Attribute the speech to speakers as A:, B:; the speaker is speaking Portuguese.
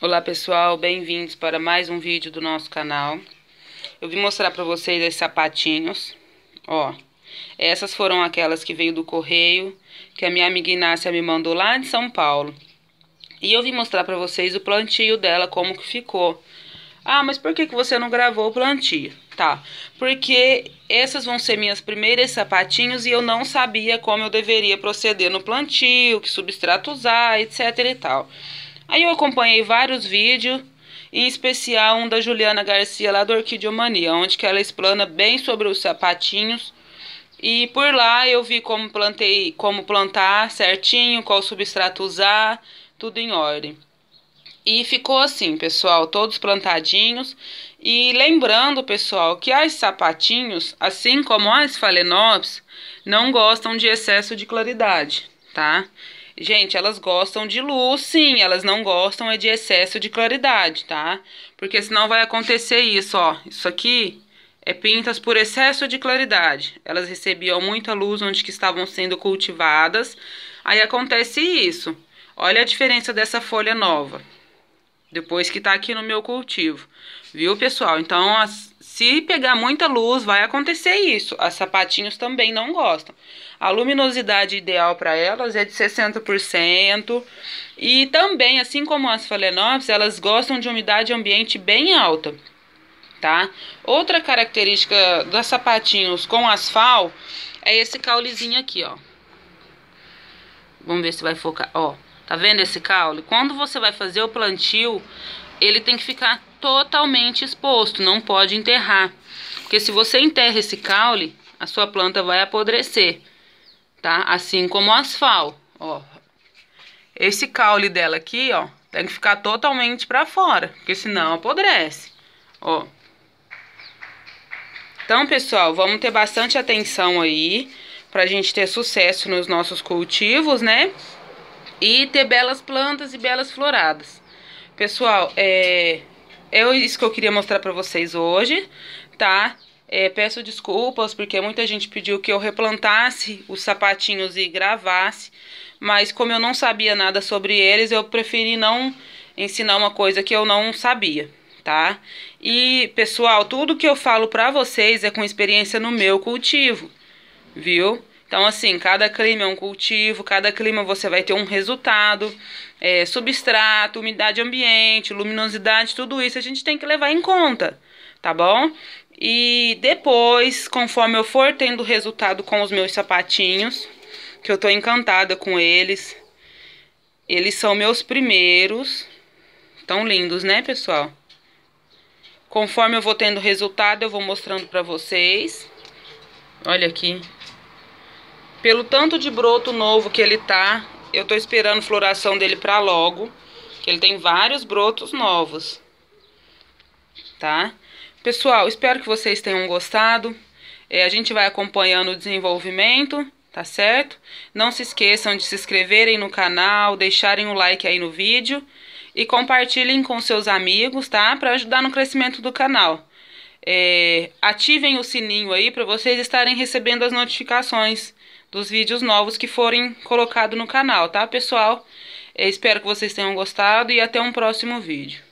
A: Olá pessoal, bem-vindos para mais um vídeo do nosso canal. Eu vim mostrar para vocês esses sapatinhos, ó. Essas foram aquelas que veio do correio, que a minha amiga Inácia me mandou lá de São Paulo. E eu vim mostrar para vocês o plantio dela, como que ficou. Ah, mas por que, que você não gravou o plantio? Tá, porque essas vão ser minhas primeiras sapatinhos e eu não sabia como eu deveria proceder no plantio, que substrato usar, etc e tal. Aí eu acompanhei vários vídeos, em especial um da Juliana Garcia lá do Orquidiomania, onde que ela explana bem sobre os sapatinhos. E por lá eu vi como plantei, como plantar certinho, qual substrato usar, tudo em ordem. E ficou assim, pessoal, todos plantadinhos. E lembrando, pessoal, que as sapatinhos, assim como as falenopes, não gostam de excesso de claridade tá? Gente, elas gostam de luz, sim, elas não gostam é de excesso de claridade, tá? Porque senão vai acontecer isso, ó. Isso aqui é pintas por excesso de claridade. Elas recebiam muita luz onde que estavam sendo cultivadas. Aí acontece isso. Olha a diferença dessa folha nova. Depois que tá aqui no meu cultivo. Viu, pessoal? Então, as, se pegar muita luz, vai acontecer isso. As sapatinhos também não gostam. A luminosidade ideal para elas é de 60%. E também, assim como as Phalaenopsis, elas gostam de umidade ambiente bem alta. Tá? Outra característica das sapatinhos com asfalto é esse caulezinho aqui, ó. Vamos ver se vai focar, ó. Tá vendo esse caule? Quando você vai fazer o plantio, ele tem que ficar totalmente exposto, não pode enterrar. Porque se você enterra esse caule, a sua planta vai apodrecer, tá? Assim como o asfal, ó. Esse caule dela aqui, ó, tem que ficar totalmente para fora, porque senão apodrece, ó. Então, pessoal, vamos ter bastante atenção aí pra gente ter sucesso nos nossos cultivos, né? E ter belas plantas e belas floradas. Pessoal, é, é isso que eu queria mostrar pra vocês hoje, tá? É, peço desculpas porque muita gente pediu que eu replantasse os sapatinhos e gravasse, mas como eu não sabia nada sobre eles, eu preferi não ensinar uma coisa que eu não sabia, tá? E, pessoal, tudo que eu falo pra vocês é com experiência no meu cultivo, viu? Então, assim, cada clima é um cultivo, cada clima você vai ter um resultado. É, substrato, umidade ambiente, luminosidade, tudo isso a gente tem que levar em conta, tá bom? E depois, conforme eu for tendo resultado com os meus sapatinhos, que eu tô encantada com eles. Eles são meus primeiros. Tão lindos, né, pessoal? Conforme eu vou tendo resultado, eu vou mostrando pra vocês. Olha aqui. Pelo tanto de broto novo que ele tá, eu tô esperando floração dele pra logo. Que ele tem vários brotos novos. Tá? Pessoal, espero que vocês tenham gostado. É, a gente vai acompanhando o desenvolvimento, tá certo? Não se esqueçam de se inscreverem no canal, deixarem o like aí no vídeo e compartilhem com seus amigos, tá? Para ajudar no crescimento do canal. É, ativem o sininho aí para vocês estarem recebendo as notificações dos vídeos novos que forem colocados no canal, tá, pessoal? Eu espero que vocês tenham gostado e até um próximo vídeo.